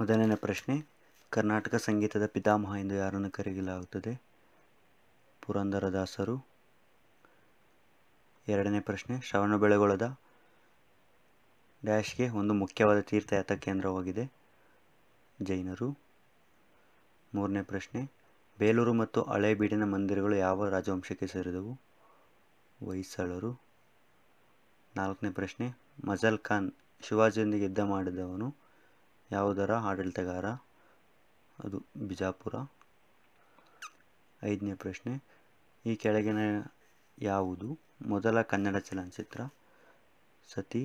ಮೊದಲನೇ ಪ್ರಶ್ನೆ ಕರ್ನಾಟಕ ಸಂಗೀತದ ಪಿತಾಮಹ ಎಂದು ಯಾರನ್ನು ಕರೆಯಲಾಗುತ್ತದೆ ಪುರಂದರದಾಸರು ಎರಡನೇ ಪ್ರಶ್ನೆ ಶ್ರವಣಬೆಳಗೊಳದ ಡ್ಯಾಶ್ಗೆ ಒಂದು ಮುಖ್ಯವಾದ ತೀರ್ಥಯಾತ್ರ ಕೇಂದ್ರವಾಗಿದೆ ಜೈನರು ಮೂರನೇ ಪ್ರಶ್ನೆ ಬೇಲೂರು ಮತ್ತು ಹಳೇಬೀಡಿನ ಮಂದಿರಗಳು ಯಾವ ರಾಜವಂಶಕ್ಕೆ ಸೇರಿದವು ಹೊಯ್ಸಳರು ನಾಲ್ಕನೇ ಪ್ರಶ್ನೆ ಮಜಲ್ ಖಾನ್ ಶಿವಾಜಿಯೊಂದಿಗೆ ಯುದ್ಧ ಮಾಡಿದವನು ಯಾವುದರ ಆಡಳಿತಗಾರ ಅದು ಬಿಜಾಪುರ ಐದನೇ ಪ್ರಶ್ನೆ ಈ ಕೆಳಗಿನ ಯಾವುದು ಮೊದಲ ಕನ್ನಡ ಚಲನಚಿತ್ರ ಸತಿ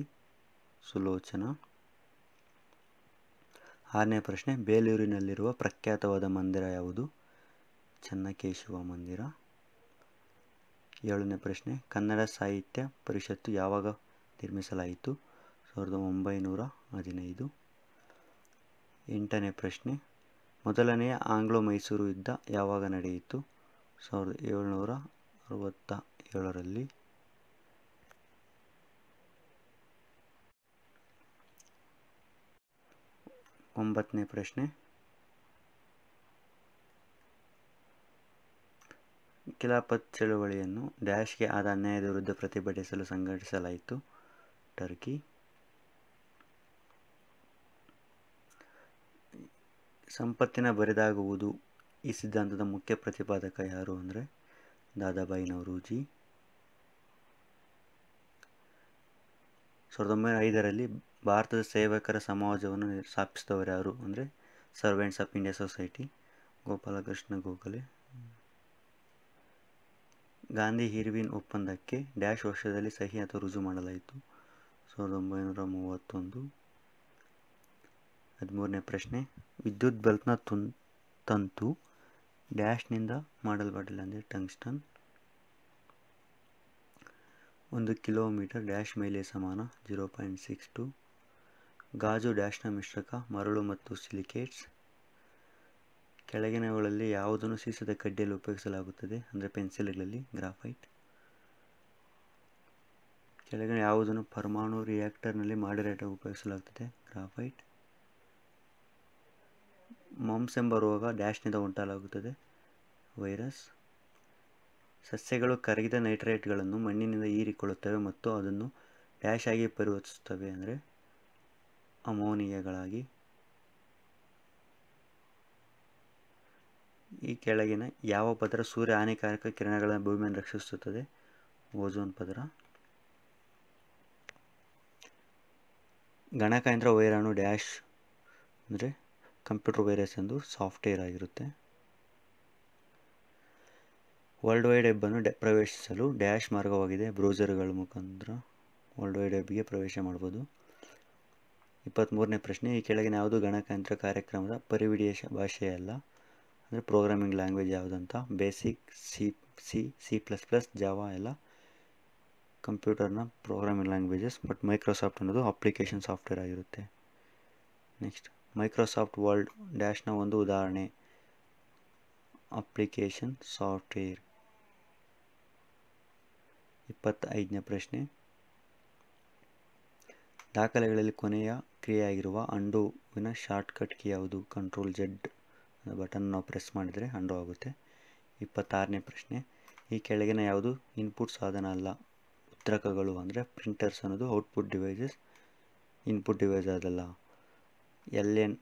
ಸುಲೋಚನ ಆರನೇ ಪ್ರಶ್ನೆ ಬೇಲೂರಿನಲ್ಲಿರುವ ಪ್ರಖ್ಯಾತವಾದ ಮಂದಿರ ಯಾವುದು ಚನ್ನಕೇಶವ ಮಂದಿರ ಏಳನೇ ಪ್ರಶ್ನೆ ಕನ್ನಡ ಸಾಹಿತ್ಯ ಪರಿಷತ್ತು ಯಾವಾಗ ನಿರ್ಮಿಸಲಾಯಿತು ಸಾವಿರದ ಒಂಬೈನೂರ ಹದಿನೈದು ಎಂಟನೇ ಪ್ರಶ್ನೆ ಮೊದಲನೆಯ ಆಂಗ್ಲೋ ಮೈಸೂರು ಯುದ್ಧ ಯಾವಾಗ ನಡೆಯಿತು ಸಾವಿರದ ಏಳ್ನೂರ ಅರವತ್ತ ಏಳರಲ್ಲಿ ಒಂಬತ್ತನೇ ಪ್ರಶ್ನೆ ಖಿಲಾಪತ್ ಚಳುವಳಿಯನ್ನು ಡ್ಯಾಶ್ಗೆ ಆದ ಅನ್ಯಾಯದ ವಿರುದ್ಧ ಪ್ರತಿಭಟಿಸಲು ಸಂಘಟಿಸಲಾಯಿತು ಟರ್ಕಿ ಸಂಪತ್ತಿನ ಬರಿದಾಗುವುದು ಈ ಸಿದ್ಧಾಂತದ ಮುಖ್ಯ ಪ್ರತಿಪಾದಕ ಯಾರು ಅಂದರೆ ದಾದಾಬಾಯಿ ನವರೂಜಿ ಸಾವಿರದ ಒಂಬೈನೂರ ಐದರಲ್ಲಿ ಭಾರತದ ಸೇವಕರ ಸಮಾಜವನ್ನು ಸ್ಥಾಪಿಸಿದವರು ಯಾರು ಅಂದರೆ servants of India society Gopal Krishna Gokhale Gandhi Irwin ಒಪ್ಪಂದಕ್ಕೆ ಡ್ಯಾಶ್ ವರ್ಷದಲ್ಲಿ ಸಹಿ ಅಥವಾ ರುಜು ಮಾಡಲಾಯಿತು ಸಾವಿರದ ಒಂಬೈನೂರ ಮೂವತ್ತೊಂದು ಹದಿಮೂರನೇ ಪ್ರಶ್ನೆ ವಿದ್ಯುತ್ ಬಲ್ಬ್ನ ತುನ್ ತಂತು ಡ್ಯಾಶ್ನಿಂದ ಮಾಡಲ್ಪಟ್ಟಿಲ್ಲ ಅಂದರೆ ಟಂಗ್ಸ್ಟನ್ ಒಂದು ಕಿಲೋಮೀಟರ್ ಡ್ಯಾಶ್ ಮೇಲೆ ಸಮಾನ ಜೀರೋ ಪಾಯಿಂಟ್ ಸಿಕ್ಸ್ ಟು ಗಾಜು ಡ್ಯಾಶ್ನ ಮಿಶ್ರಕ ಮರಳು ಮತ್ತು ಸಿಲಿಕೇಟ್ಸ್ ಕೆಳಗಿನವುಗಳಲ್ಲಿ ಯಾವುದನ್ನು ಸೀಸದ ಕಡ್ಡಿಯಲ್ಲಿ ಉಪಯೋಗಿಸಲಾಗುತ್ತದೆ ಅಂದರೆ ಪೆನ್ಸಿಲ್ಗಳಲ್ಲಿ ಗ್ರಾಫೈಟ್ ಕೆಳಗಿನ ಯಾವುದನ್ನು ಪರಮಾಣು ರಿಯಾಕ್ಟರ್ನಲ್ಲಿ ಮಾಡಿರೇಟಾಗಿ ಉಪಯೋಗಿಸಲಾಗುತ್ತದೆ ಗ್ರಾಫೈಟ್ ಮಾಂಸ್ ಎಂಬ ರೋಗ ಡ್ಯಾಶ್ನಿಂದ ಉಂಟಾಗುತ್ತದೆ ವೈರಸ್ ಸಸ್ಯಗಳು ಕರಗಿದ ನೈಟ್ರೇಟ್ಗಳನ್ನು ಮಣ್ಣಿನಿಂದ ಹೀರಿಕೊಳ್ಳುತ್ತವೆ ಮತ್ತು ಅದನ್ನು ಡ್ಯಾಶ್ ಆಗಿ ಪರಿವರ್ತಿಸುತ್ತವೆ ಅಂದರೆ ಅಮೋನಿಯಾಗಳಾಗಿ ಈ ಕೆಳಗಿನ ಯಾವ ಪದರ ಸೂರ್ಯ ಹಾನಿಕಾರಕ ಕಿರಣಗಳನ್ನು ಭೂಮಿಯನ್ನು ರಕ್ಷಿಸುತ್ತದೆ ಓಝೋನ್ ಪದರ ಗಣಕಾಯಂತ್ರ ವೈರಾಣು ಡ್ಯಾಶ್ ಅಂದರೆ ಕಂಪ್ಯೂಟರ್ ವೈರಸ್ ಎಂದು ಸಾಫ್ಟ್ವೇರ್ ಆಗಿರುತ್ತೆ ವರ್ಲ್ಡ್ ವೈಡ್ ವೆಬ್ಬನ್ನು ಡ್ಯಾ ಪ್ರವೇಶಿಸಲು ಡ್ಯಾಶ್ ಮಾರ್ಗವಾಗಿದೆ ಬ್ರೌಸರ್ಗಳ ಮುಖಾಂತರ ವರ್ಲ್ಡ್ ವೈಡ್ ವೆಬ್ಗೆ ಪ್ರವೇಶ ಮಾಡ್ಬೋದು ಇಪ್ಪತ್ತ್ಮೂರನೇ ಪ್ರಶ್ನೆ ಈ ಕೆಳಗಿನ ಯಾವುದು ಗಣಕಯಂತ್ರ ಕಾರ್ಯಕ್ರಮದ ಪರಿವಿಡಿಯ ಭಾಷೆಯಲ್ಲ ಅಂದರೆ ಪ್ರೋಗ್ರಾಮಿಂಗ್ ಲ್ಯಾಂಗ್ವೇಜ್ ಯಾವುದಂತ basic C C C plus plus Java ಎಲ್ಲ ಕಂಪ್ಯೂಟರ್ನ ಪ್ರೋಗ್ರಾಮಿಂಗ್ ಲ್ಯಾಂಗ್ವೇಜಸ್ ಬಟ್ ಮೈಕ್ರೋಸಾಫ್ಟ್ ಅನ್ನೋದು ಅಪ್ಲಿಕೇಶನ್ ಸಾಫ್ಟ್ವೇರ್ ಆಗಿರುತ್ತೆ ನೆಕ್ಸ್ಟ್ ಮೈಕ್ರೋಸಾಫ್ಟ್ ವರ್ಲ್ಡ್ ಡ್ಯಾಶ್ನ ಒಂದು ಉದಾಹರಣೆ ಅಪ್ಲಿಕೇಶನ್ ಸಾಫ್ಟ್ವೇರ್ ಇಪ್ಪತ್ತೈದನೇ ಪ್ರಶ್ನೆ ದಾಖಲೆಗಳಲ್ಲಿ ಕೊನೆಯ ಕ್ರಿಯೆಯಾಗಿರುವ ಅಂಡೋವಿನ ಶಾರ್ಟ್ಕಟ್ ಕೀ ಯಾವುದು ಕಂಟ್ರೋಲ್ ಜೆಡ್ ಬಟನ್ ನಾವು ಪ್ರೆಸ್ ಮಾಡಿದರೆ ಅಂಡೋ ಆಗುತ್ತೆ ಇಪ್ಪತ್ತಾರನೇ ಪ್ರಶ್ನೆ ಈ ಕೆಳಗಿನ ಯಾವುದು ಇನ್ಪುಟ್ ಸಾಧನ ಅಲ್ಲ ಉದ್ರಕಗಳು ಅಂದರೆ ಪ್ರಿಂಟರ್ಸ್ ಅನ್ನೋದು ಔಟ್ಪುಟ್ ಡಿವೈಸಸ್ ಇನ್ಪುಟ್ ಡಿವೈಸ್ ಅದಲ್ಲ L N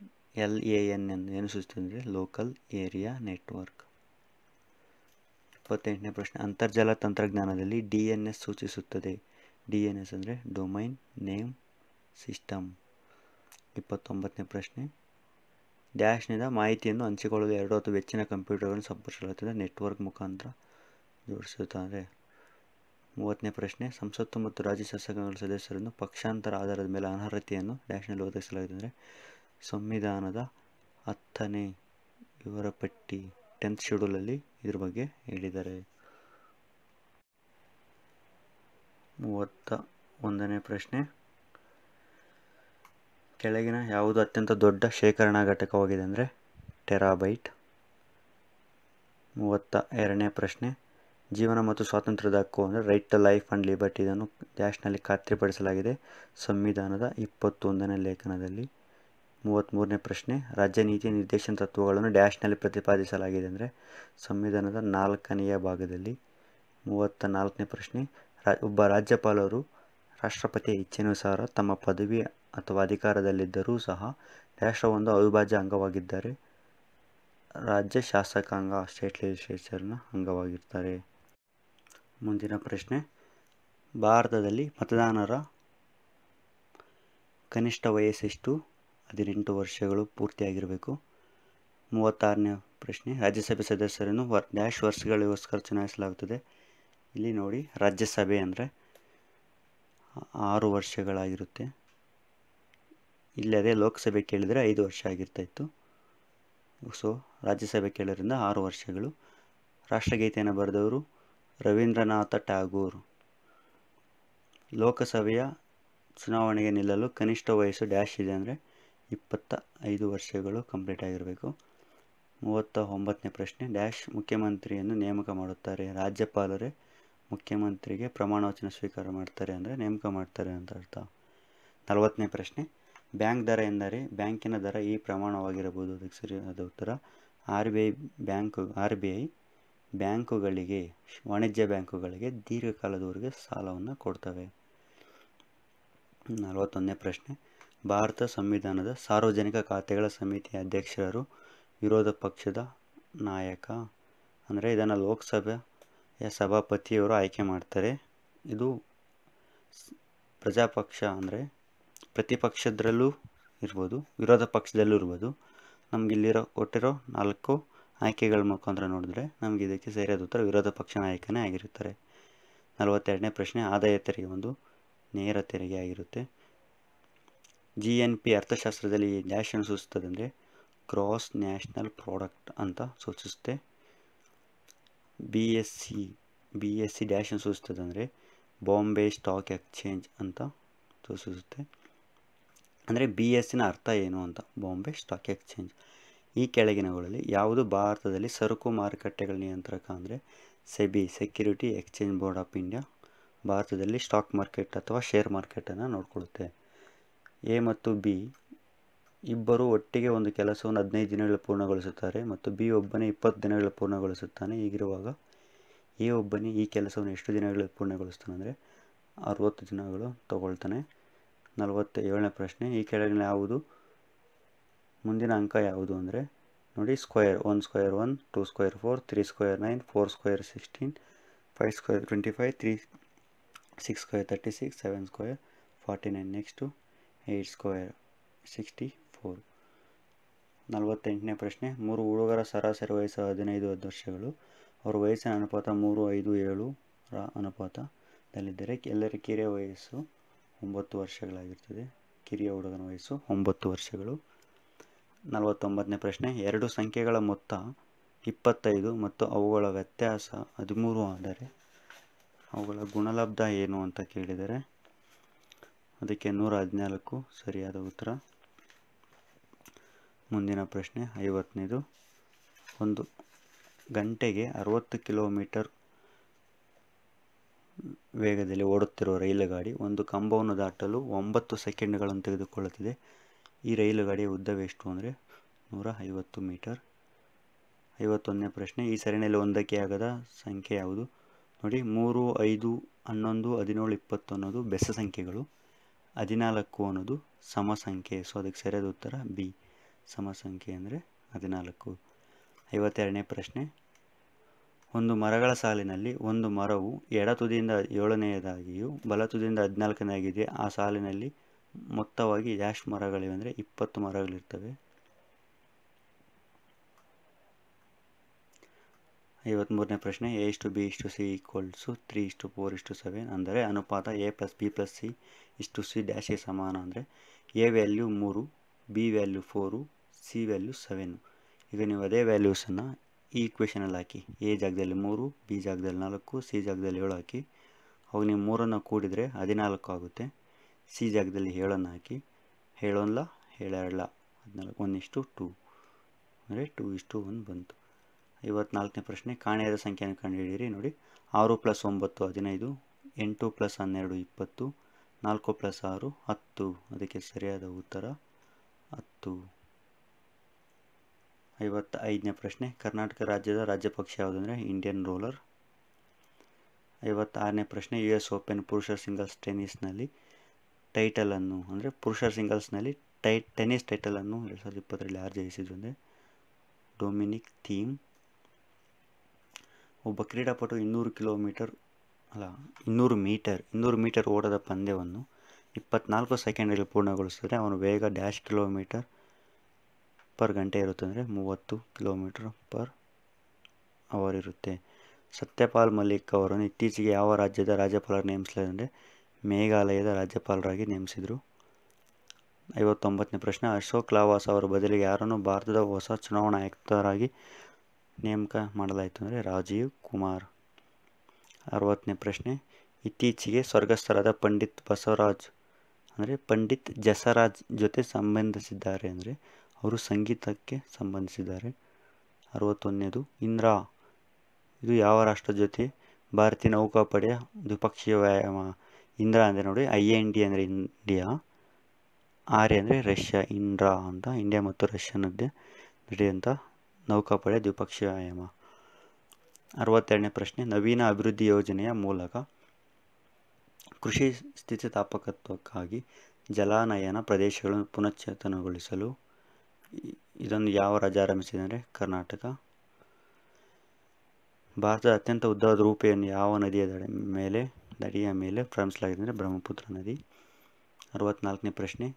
L A N ಎಂದು ಏನು ಅಂದರೆ ಲೋಕಲ್ ಏರಿಯಾ ನೆಟ್ವರ್ಕ್ ಇಪ್ಪತ್ತೆಂಟನೇ ಪ್ರಶ್ನೆ ಅಂತರ್ಜಾಲ ತಂತ್ರಜ್ಞಾನದಲ್ಲಿ ಡಿ ಎನ್ ಎಸ್ ಸೂಚಿಸುತ್ತದೆ ಡಿ ಎನ್ ಎಸ್ ಅಂದರೆ ಡೊಮೈನ್ ನೇಮ್ ಸಿಸ್ಟಮ್ ಇಪ್ಪತ್ತೊಂಬತ್ತನೇ ಪ್ರಶ್ನೆ ಡ್ಯಾಶ್ನಿಂದ ಮಾಹಿತಿಯನ್ನು ಹಂಚಿಕೊಳ್ಳಲು ಎರಡು ಅಥವಾ ಹೆಚ್ಚಿನ ಕಂಪ್ಯೂಟರ್ಗಳನ್ನು ಸಂಪರ್ಕಿಸಲಾಗುತ್ತದೆ ನೆಟ್ವರ್ಕ್ ಮುಖಾಂತರ ಜೋಡಿಸುತ್ತಾರೆ ಮೂವತ್ತನೇ ಪ್ರಶ್ನೆ ಸಂಸತ್ತು ಮತ್ತು ರಾಜ್ಯ ಶಾಸಕಗಳ ಸದಸ್ಯರನ್ನು ಪಕ್ಷಾಂತರ ಆಧಾರದ ಮೇಲೆ ಅನರ್ಹತೆಯನ್ನು ಡ್ಯಾಶ್ನಲ್ಲಿ ಒದಗಿಸಲಾಗಿದೆ ಅಂದರೆ ಸಂವಿಧಾನದ ಹತ್ತನೇ ವಿವರಪಟ್ಟಿ ಟೆಂತ್ ಶೆಡ್ಯೂಲಲ್ಲಿ ಇದ್ರ ಬಗ್ಗೆ ಹೇಳಿದ್ದಾರೆ ಮೂವತ್ತ ಒಂದನೇ ಪ್ರಶ್ನೆ ಕೆಳಗಿನ ಯಾವುದು ಅತ್ಯಂತ ದೊಡ್ಡ ಶೇಖರಣಾ ಘಟಕವಾಗಿದೆ ಅಂದರೆ ಟೆರಾಬೈಟ್ ಮೂವತ್ತ ಎರಡನೇ ಪ್ರಶ್ನೆ ಜೀವನ ಮತ್ತು ಸ್ವಾತಂತ್ರ್ಯದ ಹಕ್ಕು ಅಂದರೆ ರೈಟ್ ಟು ಲೈಫ್ ಆ್ಯಂಡ್ ಇದನ್ನು ಡ್ಯಾಶ್ನಲ್ಲಿ ಖಾತ್ರಿಪಡಿಸಲಾಗಿದೆ ಸಂವಿಧಾನದ ಇಪ್ಪತ್ತೊಂದನೇ ಲೇಖನದಲ್ಲಿ ಮೂವತ್ತ್ಮೂರನೇ ಪ್ರಶ್ನೆ ರಾಜ್ಯ ನೀತಿ ನಿರ್ದೇಶನ ತತ್ವಗಳನ್ನು ಡ್ಯಾಶ್ನಲ್ಲಿ ಪ್ರತಿಪಾದಿಸಲಾಗಿದೆ ಅಂದರೆ ಸಂವಿಧಾನದ ನಾಲ್ಕನೆಯ ಭಾಗದಲ್ಲಿ ಮೂವತ್ತ ನಾಲ್ಕನೇ ಪ್ರಶ್ನೆ ರಾ ಒಬ್ಬ ರಾಜ್ಯಪಾಲರು ರಾಷ್ಟ್ರಪತಿಯ ಇಚ್ಛೆನುಸಾರ ತಮ್ಮ ಪದವಿ ಅಥವಾ ಅಧಿಕಾರದಲ್ಲಿದ್ದರೂ ಸಹ ರಾಷ್ಟ್ರ ಒಂದು ಅವಿಭಾಜ್ಯ ಅಂಗವಾಗಿದ್ದಾರೆ ರಾಜ್ಯ ಶಾಸಕಾಂಗ ಸ್ಟೇಟ್ ಲೆಜಿಸ್ಲೇಚರ್ನ ಅಂಗವಾಗಿರ್ತಾರೆ ಮುಂದಿನ ಪ್ರಶ್ನೆ ಭಾರತದಲ್ಲಿ ಮತದಾನರ ಕನಿಷ್ಠ ವಯಸ್ಸೆಷ್ಟು ಹದಿನೆಂಟು ವರ್ಷಗಳು ಪೂರ್ತಿಯಾಗಿರಬೇಕು ಮೂವತ್ತಾರನೇ ಪ್ರಶ್ನೆ ರಾಜ್ಯಸಭೆ ಸದಸ್ಯರನ್ನು ವರ್ ಡ್ಯಾಶ್ ವರ್ಷಗಳಿಗೋಸ್ಕರ ಚುನಾಯಿಸಲಾಗುತ್ತದೆ ಇಲ್ಲಿ ನೋಡಿ ರಾಜ್ಯಸಭೆ ಅಂದರೆ ಆರು ವರ್ಷಗಳಾಗಿರುತ್ತೆ ಇಲ್ಲಿ ಅದೇ ಲೋಕಸಭೆ ಕೇಳಿದರೆ ಐದು ವರ್ಷ ಆಗಿರ್ತಾಯಿತ್ತು ಸೊ ರಾಜ್ಯಸಭೆ ಕೇಳೋದ್ರಿಂದ ಆರು ವರ್ಷಗಳು ರಾಷ್ಟ್ರಗೀತೆಯನ್ನು ಬರೆದವರು ರವೀಂದ್ರನಾಥ ಟಾಗೂರ್ ಲೋಕಸಭೆಯ ಚುನಾವಣೆಗೆ ನಿಲ್ಲಲು ಕನಿಷ್ಠ ವಯಸ್ಸು ಡ್ಯಾಶ್ ಇದೆ ಅಂದರೆ ಇಪ್ಪತ್ತ ಐದು ವರ್ಷಗಳು ಕಂಪ್ಲೀಟ್ ಆಗಿರಬೇಕು ಮೂವತ್ತ ಒಂಬತ್ತನೇ ಪ್ರಶ್ನೆ ಡ್ಯಾಶ್ ಮುಖ್ಯಮಂತ್ರಿಯನ್ನು ನೇಮಕ ಮಾಡುತ್ತಾರೆ ರಾಜ್ಯಪಾಲರೇ ಮುಖ್ಯಮಂತ್ರಿಗೆ ಪ್ರಮಾಣವಚನ ಸ್ವೀಕಾರ ಮಾಡ್ತಾರೆ ಅಂದರೆ ನೇಮಕ ಮಾಡ್ತಾರೆ ಅಂತ ಅರ್ಥ ನಲವತ್ತನೇ ಪ್ರಶ್ನೆ ಬ್ಯಾಂಕ್ ದರ ಎಂದರೆ ಬ್ಯಾಂಕಿನ ದರ ಈ ಪ್ರಮಾಣವಾಗಿರಬಹುದು ಅದಕ್ಕೆ ಸರಿಯಾದ ಉತ್ತರ R B I bank R B I ಬ್ಯಾಂಕುಗಳಿಗೆ ವಾಣಿಜ್ಯ ಬ್ಯಾಂಕುಗಳಿಗೆ ದೀರ್ಘಕಾಲದವರೆಗೆ ಸಾಲವನ್ನು ಕೊಡ್ತವೆ ನಲವತ್ತೊಂದನೇ ಪ್ರಶ್ನೆ ಭಾರತ ಸಂವಿಧಾನದ ಸಾರ್ವಜನಿಕ ಖಾತೆಗಳ ಸಮಿತಿಯ ಅಧ್ಯಕ್ಷರು ವಿರೋಧ ಪಕ್ಷದ ನಾಯಕ ಅಂದರೆ ಇದನ್ನು ಲೋಕಸಭೆಯ ಸಭಾಪತಿಯವರು ಆಯ್ಕೆ ಮಾಡ್ತಾರೆ ಇದು ಪ್ರಜಾಪಕ್ಷ ಅಂದರೆ ಪ್ರತಿಪಕ್ಷದರಲ್ಲೂ ಇರ್ಬೋದು ವಿರೋಧ ಪಕ್ಷದಲ್ಲೂ ಇರ್ಬೋದು ಇಲ್ಲಿರೋ ಕೊಟ್ಟಿರೋ ನಾಲ್ಕು ಆಯ್ಕೆಗಳ ಮುಖಾಂತರ ನೋಡಿದ್ರೆ ನಮಗೆ ಇದಕ್ಕೆ ಸರಿಯಾದ ಉತ್ತರ ವಿರೋಧ ಪಕ್ಷ ನಾಯಕನೇ ಆಗಿರುತ್ತಾರೆ ನಲವತ್ತೆರಡನೇ ಪ್ರಶ್ನೆ ಆದಾಯ ತೆರಿಗೆ ಒಂದು ನೇರ ತೆರಿಗೆ ಆಗಿರುತ್ತೆ ಜಿ ಎನ್ ಪಿ ಅರ್ಥಶಾಸ್ತ್ರದಲ್ಲಿ ಡ್ಯಾಶ್ ಅನ್ನು ಸೂಚಿಸ್ತದೆ ಅಂದರೆ ಕ್ರಾಸ್ ನ್ಯಾಷನಲ್ ಪ್ರಾಡಕ್ಟ್ ಅಂತ ಸೂಚಿಸುತ್ತೆ B S C B S C dash ಅನ್ನು ಸೂಚಿಸ್ತದೆ ಅಂದರೆ ಬಾಂಬೆ ಸ್ಟಾಕ್ ಎಕ್ಸ್ಚೇಂಜ್ ಅಂತ ಸೂಚಿಸುತ್ತೆ ಅಂದರೆ ಬಿ ಎಸ್ ಸಿನ ಅರ್ಥ ಏನು ಅಂತ ಬಾಂಬೆ ಸ್ಟಾಕ್ ಎಕ್ಸ್ಚೇಂಜ್ ಈ ಕೆಳಗಿನಗಳಲ್ಲಿ ಯಾವುದು ಭಾರತದಲ್ಲಿ ಸರಕು ಮಾರುಕಟ್ಟೆಗಳ ನಿಯಂತ್ರಕ ಅಂದರೆ SEBI security exchange board of India ಭಾರತದಲ್ಲಿ ಸ್ಟಾಕ್ ಮಾರ್ಕೆಟ್ ಅಥವಾ ಶೇರ್ ಮಾರ್ಕೆಟನ್ನು ನೋಡಿಕೊಳ್ಳುತ್ತೆ ಎ ಮತ್ತು ಬಿ ಇಬ್ಬರು ಒಟ್ಟಿಗೆ ಒಂದು ಕೆಲಸವನ್ನು ಹದಿನೈದು ದಿನಗಳಲ್ಲಿ ಪೂರ್ಣಗೊಳಿಸುತ್ತಾರೆ ಮತ್ತು ಬಿ ಒಬ್ಬನೇ ಇಪ್ಪತ್ತು ದಿನಗಳಲ್ಲಿ ಪೂರ್ಣಗೊಳಿಸುತ್ತಾನೆ ಹೀಗಿರುವಾಗ ಎ ಒಬ್ಬನೇ ಈ ಕೆಲಸವನ್ನು ಎಷ್ಟು ದಿನಗಳಲ್ಲಿ ಪೂರ್ಣಗೊಳಿಸ್ತಾನೆ ಅಂದರೆ ಅರುವತ್ತು ದಿನಗಳು ತಗೊಳ್ತಾನೆ ನಲವತ್ತ ಏಳನೇ ಪ್ರಶ್ನೆ ಈ ಕೆಳಗಿನ ಯಾವುದು ಮುಂದಿನ ಅಂಕ ಯಾವುದು ಅಂದರೆ ನೋಡಿ square one square one two square four three square nine four square sixteen five square twenty five three six square thirty six seven square forty nine next eight square sixty four ನಲವತ್ತೆಂಟನೇ ಪ್ರಶ್ನೆ ಮೂರು ಹುಡುಗರ ಸರಾಸರಿ ವಯಸ್ಸು ಹದಿನೈದು ವರ್ಷಗಳು ಅವರ ವಯಸ್ಸಿನ ಅನುಪಾತ ಮೂರು ಐದು ಏಳು ರ ಅನುಪಾತದಲ್ಲಿದ್ದರೆ ಎಲ್ಲರ ಕಿರಿಯ ವಯಸ್ಸು ಒಂಬತ್ತು ವರ್ಷಗಳಾಗಿರ್ತದೆ ಕಿರಿಯ ಹುಡುಗನ ವಯಸ್ಸು ಒಂಬತ್ತು ವರ್ಷಗಳು ನಲವತ್ತೊಂಬತ್ತನೇ ಪ್ರಶ್ನೆ ಎರಡು ಸಂಖ್ಯೆಗಳ ಮೊತ್ತ ಇಪ್ಪತ್ತೈದು ಮತ್ತು ಅವುಗಳ ವ್ಯತ್ಯಾಸ ಹದಿಮೂರು ಆದರೆ ಅವುಗಳ ಗುಣಲಬ್ಧ ಏನು ಅಂತ ಕೇಳಿದರೆ ಅದಕ್ಕೆ ನೂರ ಹದಿನಾಲ್ಕು ಸರಿಯಾದ ಉತ್ತರ ಮುಂದಿನ ಪ್ರಶ್ನೆ ಐವತ್ತನೇದು ಒಂದು ಗಂಟೆಗೆ ಅರವತ್ತು ಕಿಲೋಮೀಟರ್ ವೇಗದಲ್ಲಿ ಓಡುತ್ತಿರುವ ರೈಲು ಗಾಡಿ ಒಂದು ಕಂಬವನ್ನು ದಾಟಲು ಒಂಬತ್ತು ಸೆಕೆಂಡ್ಗಳನ್ನು ತೆಗೆದುಕೊಳ್ಳುತ್ತಿದೆ ಈ ರೈಲು ಗಾಡಿಯ ಉದ್ದವೆಷ್ಟು ಅಂದರೆ ನೂರ ಐವತ್ತು ಮೀಟರ್ ಐವತ್ತೊಂದನೇ ಪ್ರಶ್ನೆ ಈ ಸರಣಿಯಲ್ಲಿ ಒಂದಕ್ಕೆ ಆಗದ ಸಂಖ್ಯೆ ಯಾವುದು ನೋಡಿ ಮೂರು ಐದು ಹನ್ನೊಂದು ಹದಿನೇಳು ಇಪ್ಪತ್ತು ಅನ್ನೋದು ಬೆಸ ಸಂಖ್ಯೆಗಳು ಹದಿನಾಲ್ಕು ಅನ್ನೋದು ಸಮಸಂಖ್ಯೆ ಸೊ ಅದಕ್ಕೆ ಸರಿಯಾದ ಉತ್ತರ ಬಿ ಸಮಸಂಖ್ಯೆ ಅಂದರೆ ಹದಿನಾಲ್ಕು ಐವತ್ತೆರಡನೇ ಪ್ರಶ್ನೆ ಒಂದು ಮರಗಳ ಸಾಲಿನಲ್ಲಿ ಒಂದು ಮರವು ಎಡ ತುದಿಯಿಂದ ಏಳನೆಯದಾಗಿಯೂ ಬಲ ತುದಿಯಿಂದ ಹದಿನಾಲ್ಕನೇ ಆಗಿದೆ ಆ ಸಾಲಿನಲ್ಲಿ ಮೊತ್ತವಾಗಿ ಡ್ಯಾಶ್ ಮರಗಳಿವೆ ಅಂದರೆ ಇಪ್ಪತ್ತು ಮರಗಳಿರ್ತವೆ ಐವತ್ತ್ಮೂರನೇ ಪ್ರಶ್ನೆ ಎ ಇಷ್ಟು ಬಿ ಇಷ್ಟು ಸಿ ಈಕ್ವಲ್ಸು ತ್ರೀ ಇಷ್ಟು ಫೋರ್ ಇಷ್ಟು ಸೆವೆನ್ ಅಂದರೆ ಅನುಪಾತ A plus B plus C ಇಷ್ಟು ಸಿ ಡ್ಯಾಶ್ಗೆ ಸಮಾನ ಅಂದರೆ ಎ ವ್ಯಾಲ್ಯೂ ಮೂರು B value four C value seven ಈಗ ನೀವು ಅದೇ ವ್ಯಾಲ್ಯೂಸನ್ನು ಈ ಇಕ್ವೇಷನಲ್ಲಿ ಹಾಕಿ ಎ ಜಾಗದಲ್ಲಿ ಮೂರು ಬಿ ಜಾಗದಲ್ಲಿ ನಾಲ್ಕು ಸಿ ಜಾಗದಲ್ಲಿ ಏಳು ಹಾಕಿ ಅವಾಗ ನೀವು ಮೂರನ್ನು ಕೂಡಿದರೆ ಹದಿನಾಲ್ಕು ಆಗುತ್ತೆ ಸಿ ಜಾಗದಲ್ಲಿ ಏಳನ್ನು ಹಾಕಿ ಹೇಳೋನ್ಲ ಹೇಳಲ್ಲ ಹದಿನಾಲ್ಕು ಒನ್ ಇಷ್ಟು ಟೂ ಅಂದರೆ ಟೂ ಇಷ್ಟು ಒನ್ ಬಂತು ಐವತ್ನಾಲ್ಕನೇ ಪ್ರಶ್ನೆ ಕಾಣೆಯಾದ ಸಂಖ್ಯೆಯನ್ನು ಕಂಡುಹಿಡಿಯಿರಿ ನೋಡಿ ಆರು ಪ್ಲಸ್ ಒಂಬತ್ತು ಹದಿನೈದು ಎಂಟು ಪ್ಲಸ್ ಹನ್ನೆರಡು ಇಪ್ಪತ್ತು ನಾಲ್ಕು ಪ್ಲಸ್ ಆರು ಹತ್ತು ಅದಕ್ಕೆ ಸರಿಯಾದ ಉತ್ತರ ಹತ್ತು ಐವತ್ತ ಐದನೇ ಪ್ರಶ್ನೆ ಕರ್ನಾಟಕ ರಾಜ್ಯದ ರಾಜ್ಯ ಪಕ್ಷ ಯಾವುದಂದರೆ ಇಂಡಿಯನ್ ರೋಲರ್ ಐವತ್ತಾರನೇ ಪ್ರಶ್ನೆ ಯು ಎಸ್ ಓಪನ್ ಪುರುಷರ ಸಿಂಗಲ್ಸ್ ಟೆನಿಸ್ನಲ್ಲಿ ಟೈಟಲನ್ನು ಅಂದರೆ ಪುರುಷರ ಸಿಂಗಲ್ಸ್ನಲ್ಲಿ ಟೈ ಟೆನಿಸ್ ಟೈಟಲನ್ನು ಎರಡು ಸಾವಿರದ ಇಪ್ಪತ್ತರಲ್ಲಿ ಯಾರು ಜಯಿಸಿದ್ರು ಅಂದರೆ ಡೊಮಿನಿಕ್ ಥೀಮ್ ಒಬ್ಬ ಕ್ರೀಡಾಪಟು ಇನ್ನೂರು ಕಿಲೋಮೀಟರ್ ಅಲ್ಲ ಇನ್ನೂರು ಮೀಟರ್ ಇನ್ನೂರು ಮೀಟರ್ ಓಡದ ಪಂದ್ಯವನ್ನು ಇಪ್ಪತ್ನಾಲ್ಕು ಸೆಕೆಂಡಲ್ಲಿ ಪೂರ್ಣಗೊಳಿಸಿದರೆ ಅವನು ವೇಗ ಡ್ಯಾಶ್ ಕಿಲೋಮೀಟರ್ ಪರ್ ಗಂಟೆ ಇರುತ್ತೆ ಅಂದರೆ ಮೂವತ್ತು ಕಿಲೋಮೀಟರ್ ಪರ್ ಅವರ್ ಇರುತ್ತೆ ಸತ್ಯಪಾಲ್ ಮಲ್ಲಿಕ್ ಅವರನ್ನು ಇತ್ತೀಚೆಗೆ ಯಾವ ರಾಜ್ಯದ ರಾಜ್ಯಪಾಲರು ನೇಮಿಸಲಂದರೆ ಅಂದರೆ ಮೇಘಾಲಯದ ರಾಜ್ಯಪಾಲರಾಗಿ ನೇಮಿಸಿದರು ಐವತ್ತೊಂಬತ್ತನೇ ಪ್ರಶ್ನೆ ಅಶೋಕ್ ಲಾವಾಸ್ ಅವರ ಬದಲಿಗೆ ಯಾರನ್ನು ಭಾರತದ ಹೊಸ ಚುನಾವಣಾ ಆಯುಕ್ತರಾಗಿ ನೇಮಕ ಮಾಡಲಾಯಿತು ಅಂದರೆ ರಾಜೀವ್ ಕುಮಾರ್ ಅರವತ್ತನೇ ಪ್ರಶ್ನೆ ಇತ್ತೀಚೆಗೆ ಸ್ವರ್ಗಸ್ಥರಾದ ಪಂಡಿತ್ ಬಸವರಾಜ್ ಅಂದರೆ ಪಂಡಿತ್ ಜಸರಾಜ್ ಜೊತೆ ಸಂಬಂಧಿಸಿದ್ದಾರೆ ಅಂದರೆ ಅವರು ಸಂಗೀತಕ್ಕೆ ಸಂಬಂಧಿಸಿದ್ದಾರೆ ಅರವತ್ತೊಂದನೇದು ಇಂದ್ರಾ ಇದು ಯಾವ ರಾಷ್ಟ್ರ ಜೊತೆ ಭಾರತೀಯ ನೌಕಾಪಡೆಯ ದ್ವಿಪಕ್ಷೀಯ ವ್ಯಾಯಾಮ ಇಂದ್ರಾ ಅಂದರೆ ನೋಡಿ ಐ ಎನ್ ಡಿ ಅಂದರೆ ಇಂಡಿಯಾ ಆರ್ ಅಂದರೆ ರಷ್ಯಾ ಇಂದ್ರಾ ಅಂತ ಇಂಡಿಯಾ ಮತ್ತು ರಷ್ಯಾ ನಡೆಯುವಂಥ ನೌಕಾಪಡೆ ಆಯಾಮ ಅರವತ್ತೆರಡನೇ ಪ್ರಶ್ನೆ ನವೀನ ಅಭಿವೃದ್ಧಿ ಯೋಜನೆಯ ಮೂಲಕ ಕೃಷಿ ಸ್ಥಿತಿಸ್ಥಾಪಕತ್ವಕ್ಕಾಗಿ ಜಲಾನಯನ ಪ್ರದೇಶಗಳನ್ನು ಪುನಶ್ಚೇತನಗೊಳಿಸಲು ಇದನ್ನು ಯಾವ ರಾಜ್ಯ ಆರಂಭಿಸಿದೆ ಅಂದರೆ ಕರ್ನಾಟಕ ಭಾರತದ ಅತ್ಯಂತ ಉದ್ದವಾದ ರೂಪೆಯನ್ನು ಯಾವ ನದಿಯ ದಡ ಮೇಲೆ ದಡಿಯ ಮೇಲೆ ಪ್ರಾರಂಭಿಸಲಾಗಿದೆ ಅಂದರೆ ಬ್ರಹ್ಮಪುತ್ರ ನದಿ ಅರವತ್ನಾಲ್ಕನೇ ಪ್ರಶ್ನೆ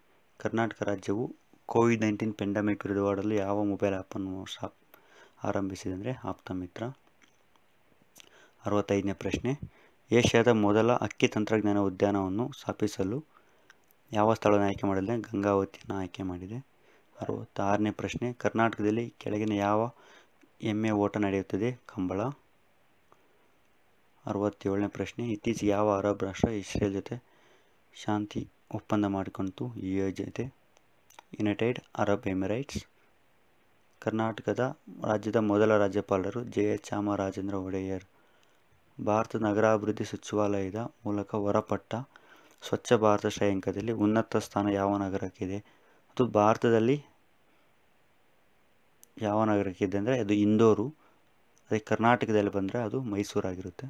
ಕರ್ನಾಟಕ ರಾಜ್ಯವು ಕೋವಿಡ್ ನೈನ್ಟೀನ್ ಪೆಂಡಮಿಕ್ ವಿರುದ್ಧವಾಡಲು ಯಾವ ಮೊಬೈಲ್ ಆ್ಯಪನ್ನು ಸ್ಟಾಪ್ ಆರಂಭಿಸಿದೆ ಅಂದರೆ ಮಿತ್ರ ಅರವತ್ತೈದನೇ ಪ್ರಶ್ನೆ ಏಷ್ಯಾದ ಮೊದಲ ಅಕ್ಕಿ ತಂತ್ರಜ್ಞಾನ ಉದ್ಯಾನವನ್ನು ಸ್ಥಾಪಿಸಲು ಯಾವ ಸ್ಥಳವನ್ನು ಆಯ್ಕೆ ಮಾಡಿದೆ ಗಂಗಾವತಿಯನ್ನು ಆಯ್ಕೆ ಮಾಡಿದೆ ಅರವತ್ತಾರನೇ ಪ್ರಶ್ನೆ ಕರ್ನಾಟಕದಲ್ಲಿ ಕೆಳಗಿನ ಯಾವ ಎಮ್ಮೆ ಓಟ ನಡೆಯುತ್ತದೆ ಕಂಬಳ ಅರವತ್ತೇಳನೇ ಪ್ರಶ್ನೆ ಇತ್ತೀಚೆಗೆ ಯಾವ ಅರಬ್ ರಾಷ್ಟ್ರ ಇಸ್ರೇಲ್ ಜೊತೆ ಶಾಂತಿ ಒಪ್ಪಂದ ಮಾಡಿಕೊಂಡಿತು ಈ ಜೊತೆ ಯುನೈಟೆಡ್ ಅರಬ್ ಎಮಿರೇಟ್ಸ್ ಕರ್ನಾಟಕದ ರಾಜ್ಯದ ಮೊದಲ ರಾಜ್ಯಪಾಲರು ಜೆ ಎಚ್ ಚಾಮರಾಜೇಂದ್ರ ಒಡೆಯರ್ ಭಾರತ ನಗರಾಭಿವೃದ್ಧಿ ಸಚಿವಾಲಯದ ಮೂಲಕ ಹೊರಪಟ್ಟ ಸ್ವಚ್ಛ ಭಾರತ ಶ್ರೇಯಾಂಕದಲ್ಲಿ ಉನ್ನತ ಸ್ಥಾನ ಯಾವ ನಗರಕ್ಕಿದೆ ಅದು ಭಾರತದಲ್ಲಿ ಯಾವ ನಗರಕ್ಕಿದೆ ಅಂದರೆ ಅದು ಇಂದೋರು ಅದೇ ಕರ್ನಾಟಕದಲ್ಲಿ ಬಂದರೆ ಅದು ಮೈಸೂರಾಗಿರುತ್ತೆ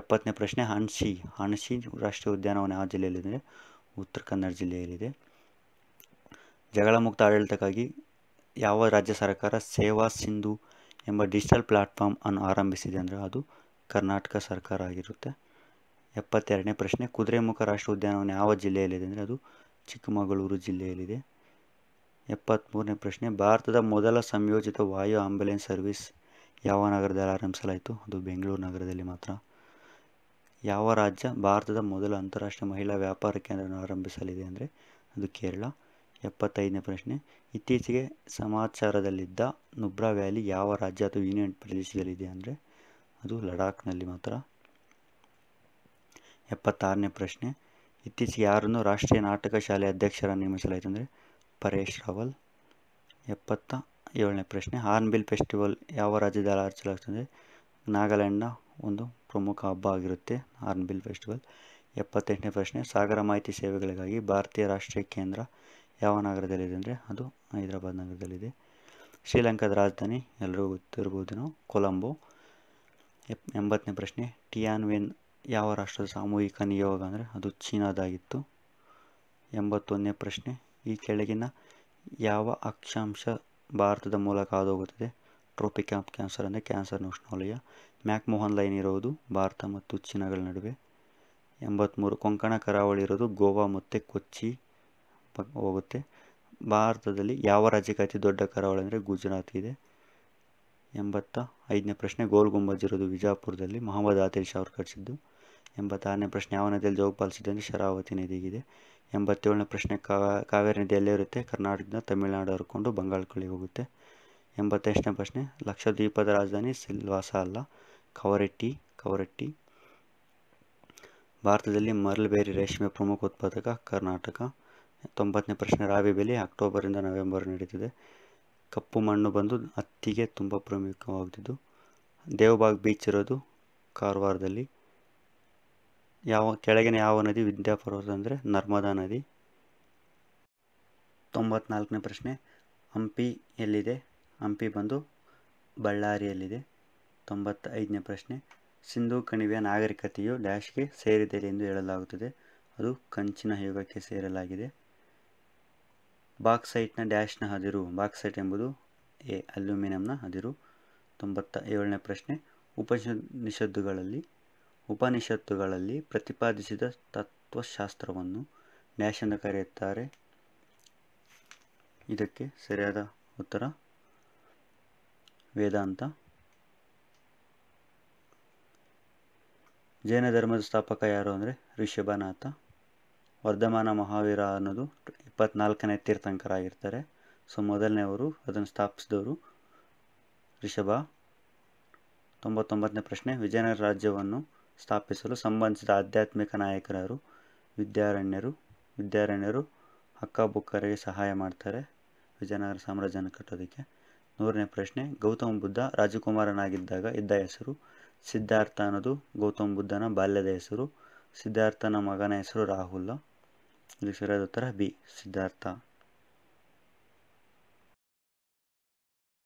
ಎಪ್ಪತ್ತನೇ ಪ್ರಶ್ನೆ ಹಣಸಿ ಹಣಸಿ ರಾಷ್ಟ್ರೀಯ ಉದ್ಯಾನವನ ಯಾವ ಜಿಲ್ಲೆಯಲ್ಲಿದೆ ಉತ್ತರ ಕನ್ನಡ ಜಿಲ್ಲೆಯಲ್ಲಿದೆ ಜಗಳಮುಕ್ತ ಆಡಳಿತಕ್ಕಾಗಿ ಯಾವ ರಾಜ್ಯ ಸರ್ಕಾರ ಸೇವಾ ಸಿಂಧು ಎಂಬ ಡಿಜಿಟಲ್ ಪ್ಲಾಟ್ಫಾರ್ಮ್ ಅನ್ನು ಆರಂಭಿಸಿದೆ ಅಂದರೆ ಅದು ಕರ್ನಾಟಕ ಸರ್ಕಾರ ಆಗಿರುತ್ತೆ ಎಪ್ಪತ್ತೆರಡನೇ ಪ್ರಶ್ನೆ ಕುದುರೆಮುಖ ರಾಷ್ಟ್ರ ಉದ್ಯಾನವನ ಯಾವ ಜಿಲ್ಲೆಯಲ್ಲಿದೆ ಅಂದರೆ ಅದು ಚಿಕ್ಕಮಗಳೂರು ಜಿಲ್ಲೆಯಲ್ಲಿದೆ ಎಪ್ಪತ್ತ್ಮೂರನೇ ಪ್ರಶ್ನೆ ಭಾರತದ ಮೊದಲ ಸಂಯೋಜಿತ ವಾಯು ಆಂಬ್ಯುಲೆನ್ಸ್ ಸರ್ವಿಸ್ ಯಾವ ನಗರದಲ್ಲಿ ಆರಂಭಿಸಲಾಯಿತು ಅದು ಬೆಂಗಳೂರು ನಗರದಲ್ಲಿ ಮಾತ್ರ ಯಾವ ರಾಜ್ಯ ಭಾರತದ ಮೊದಲ ಅಂತಾರಾಷ್ಟ್ರೀಯ ಮಹಿಳಾ ವ್ಯಾಪಾರ ಕೇಂದ್ರವನ್ನು ಆರಂಭಿಸಲಿದೆ ಅಂದರೆ ಅದು ಕೇರಳ ಎಪ್ಪತ್ತೈದನೇ ಪ್ರಶ್ನೆ ಇತ್ತೀಚೆಗೆ ಸಮಾಚಾರದಲ್ಲಿದ್ದ ನುಬ್ರಾ ವ್ಯಾಲಿ ಯಾವ ರಾಜ್ಯ ಅಥವಾ ಯೂನಿಯನ್ ಪ್ರದೇಶದಲ್ಲಿದೆ ಅಂದರೆ ಅದು ಲಡಾಖ್ನಲ್ಲಿ ಮಾತ್ರ ಎಪ್ಪತ್ತಾರನೇ ಪ್ರಶ್ನೆ ಇತ್ತೀಚೆಗೆ ಯಾರನ್ನು ರಾಷ್ಟ್ರೀಯ ನಾಟಕ ಶಾಲೆ ಅಧ್ಯಕ್ಷರನ್ನು ನೇಮಿಸಲಾಯಿತು ಅಂದರೆ ಪರೇಶ್ ರಾವಲ್ ಎಪ್ಪತ್ತ ಏಳನೇ ಪ್ರಶ್ನೆ ಹಾರ್ನ್ಬಿಲ್ ಫೆಸ್ಟಿವಲ್ ಯಾವ ರಾಜ್ಯದಲ್ಲಿ ಆಚರಿಸಲಾಗ್ತದೆ ಅಂದರೆ ನಾಗಾಲ್ಯಾಂಡ್ನ ಒಂದು ಪ್ರಮುಖ ಹಬ್ಬ ಆಗಿರುತ್ತೆ ಹಾರ್ನ್ಬಿಲ್ ಫೆಸ್ಟಿವಲ್ ಎಪ್ಪತ್ತೆಂಟನೇ ಪ್ರಶ್ನೆ ಸಾಗರ ಮಾಹಿತಿ ಸೇವೆಗಳಿಗಾಗಿ ಭಾರತೀಯ ರಾಷ್ಟ್ರೀಯ ಕೇಂದ್ರ ಯಾವ ನಗರದಲ್ಲಿದೆ ಅಂದರೆ ಅದು ಹೈದರಾಬಾದ್ ನಗರದಲ್ಲಿದೆ ಶ್ರೀಲಂಕಾದ ರಾಜಧಾನಿ ಎಲ್ಲರಿಗೂ ಗೊತ್ತಿರ್ಬೋದು ನಾವು ಕೊಲಂಬೋ ಎಂಬತ್ತನೇ ಪ್ರಶ್ನೆ ಟಿಯಾನ್ ವೆನ್ ಯಾವ ರಾಷ್ಟ್ರದ ಸಾಮೂಹಿಕ ನಿಯೋಗ ಅಂದರೆ ಅದು ಚೀನಾದಾಗಿತ್ತು ಎಂಬತ್ತೊಂದನೇ ಪ್ರಶ್ನೆ ಈ ಕೆಳಗಿನ ಯಾವ ಅಕ್ಷಾಂಶ ಭಾರತದ ಮೂಲಕ ಹಾದುಹೋಗುತ್ತದೆ ಟ್ರೋಪಿಕ್ ಆಫ್ ಕ್ಯಾನ್ಸರ್ ಅಂದರೆ ಕ್ಯಾನ್ಸರ್ನ ಉಷ್ಣವಲಯ ಮ್ಯಾಕ್ಮೋಹನ್ ಲೈನ್ ಇರೋದು ಭಾರತ ಮತ್ತು ಚೀನಾಗಳ ನಡುವೆ ಎಂಬತ್ತ್ಮೂರು ಕೊಂಕಣ ಕರಾವಳಿ ಇರೋದು ಗೋವಾ ಮತ್ತು ಕೊಚ್ಚಿ ಹೋಗುತ್ತೆ ಭಾರತದಲ್ಲಿ ಯಾವ ರಾಜ್ಯಕ್ಕೆ ಅತಿ ದೊಡ್ಡ ಕರಾವಳಿ ಅಂದರೆ ಗುಜರಾತ್ ಇದೆ ಎಂಬತ್ತ ಐದನೇ ಪ್ರಶ್ನೆ ಗೋಲ್ ಗುಂಬಜ್ ಇರೋದು ವಿಜಾಪುರದಲ್ಲಿ ಮೊಹಮ್ಮದ್ ಆತಿಲ್ ಶಾ ಅವರು ಕಟ್ಟಿಸಿದ್ದು ಎಂಬತ್ತಾರನೇ ಪ್ರಶ್ನೆ ಯಾವ ನದಿಯಲ್ಲಿ ಪಾಲಿಸಿದ್ದು ಅಂದರೆ ಶರಾವತಿ ನದಿಗಿದೆ ಎಂಬತ್ತೇಳನೇ ಪ್ರಶ್ನೆ ಕಾವೇರಿ ನದಿ ಇರುತ್ತೆ ಕರ್ನಾಟಕದಿಂದ ತಮಿಳುನಾಡು ಹರ್ಕೊಂಡು ಕಳಿ ಹೋಗುತ್ತೆ ಎಂಬತ್ತೆಂಟನೇ ಪ್ರಶ್ನೆ ಲಕ್ಷದ್ವೀಪದ ರಾಜಧಾನಿ ಸಿಲ್ವಾಸ ಅಲ್ಲ ಕವರಟ್ಟಿ ಕವರಟ್ಟಿ ಭಾರತದಲ್ಲಿ ಮರಳುಬೇರಿ ರೇಷ್ಮೆ ಪ್ರಮುಖ ಉತ್ಪಾದಕ ಕರ್ನಾಟಕ ತೊಂಬತ್ತನೇ ಪ್ರಶ್ನೆ ಬೆಳೆ ಬೆಲೆ ಅಕ್ಟೋಬರಿಂದ ನವೆಂಬರ್ ನಡೀತಿದೆ ಕಪ್ಪು ಮಣ್ಣು ಬಂದು ಹತ್ತಿಗೆ ತುಂಬ ಪ್ರಮುಖವಾಗುತ್ತಿದ್ದು ದೇವಬಾಗ್ ಬೀಚ್ ಇರೋದು ಕಾರವಾರದಲ್ಲಿ ಯಾವ ಕೆಳಗಿನ ಯಾವ ನದಿ ವಿದ್ಯಾಪರ್ವತ ಅಂದರೆ ನರ್ಮದಾ ನದಿ ತೊಂಬತ್ನಾಲ್ಕನೇ ಪ್ರಶ್ನೆ ಹಂಪಿ ಎಲ್ಲಿದೆ ಹಂಪಿ ಬಂದು ಬಳ್ಳಾರಿಯಲ್ಲಿದೆ ತೊಂಬತ್ತೈದನೇ ಪ್ರಶ್ನೆ ಸಿಂಧೂ ಕಣಿವೆಯ ನಾಗರಿಕತೆಯು ಡ್ಯಾಶ್ಗೆ ಸೇರಿದೆ ಎಂದು ಹೇಳಲಾಗುತ್ತದೆ ಅದು ಕಂಚಿನ ಯುಗಕ್ಕೆ ಸೇರಲಾಗಿದೆ ಬಾಕ್ಸೈಟ್ನ ಡ್ಯಾಶ್ನ ಅದಿರು ಬಾಕ್ಸೈಟ್ ಎಂಬುದು ಎ ಅಲ್ಯೂಮಿನಿಯಂನ ಅದಿರು ತೊಂಬತ್ತ ಏಳನೇ ಪ್ರಶ್ನೆ ಉಪನಿಷತ್ತುಗಳಲ್ಲಿ ಉಪನಿಷತ್ತುಗಳಲ್ಲಿ ಪ್ರತಿಪಾದಿಸಿದ ತತ್ವಶಾಸ್ತ್ರವನ್ನು ಡ್ಯಾಶ್ ಎಂದು ಕರೆಯುತ್ತಾರೆ ಇದಕ್ಕೆ ಸರಿಯಾದ ಉತ್ತರ ವೇದಾಂತ ಜೈನ ಧರ್ಮದ ಸ್ಥಾಪಕ ಯಾರು ಅಂದರೆ ಋಷಭನಾಥ ವರ್ಧಮಾನ ಮಹಾವೀರ ಅನ್ನೋದು ಇಪ್ಪತ್ನಾಲ್ಕನೇ ತೀರ್ಥಂಕರಾಗಿರ್ತಾರೆ ಸೊ ಮೊದಲನೇವರು ಅದನ್ನು ಸ್ಥಾಪಿಸಿದವರು ರಿಷಭ ತೊಂಬತ್ತೊಂಬತ್ತನೇ ಪ್ರಶ್ನೆ ವಿಜಯನಗರ ರಾಜ್ಯವನ್ನು ಸ್ಥಾಪಿಸಲು ಸಂಬಂಧಿಸಿದ ಆಧ್ಯಾತ್ಮಿಕ ನಾಯಕರರು ವಿದ್ಯಾರಣ್ಯರು ವಿದ್ಯಾರಣ್ಯರು ಹಕ್ಕ ಬುಕ್ಕರಿಗೆ ಸಹಾಯ ಮಾಡ್ತಾರೆ ವಿಜಯನಗರ ಸಾಮ್ರಾಜ್ಯನ ಕಟ್ಟೋದಕ್ಕೆ ನೂರನೇ ಪ್ರಶ್ನೆ ಗೌತಮ ಬುದ್ಧ ರಾಜಕುಮಾರನಾಗಿದ್ದಾಗ ಇದ್ದ ಹೆಸರು ಸಿದ್ಧಾರ್ಥ ಅನ್ನೋದು ಗೌತಮ ಬುದ್ಧನ ಬಾಲ್ಯದ ಹೆಸರು ಸಿದ್ಧಾರ್ಥನ ಮಗನ ಹೆಸರು ರಾಹುಲ್ ಇಲ್ಲಿ ಸರಿಯಾದ ಉತ್ತರ ಬಿ ಸಿದ್ಧಾರ್ಥ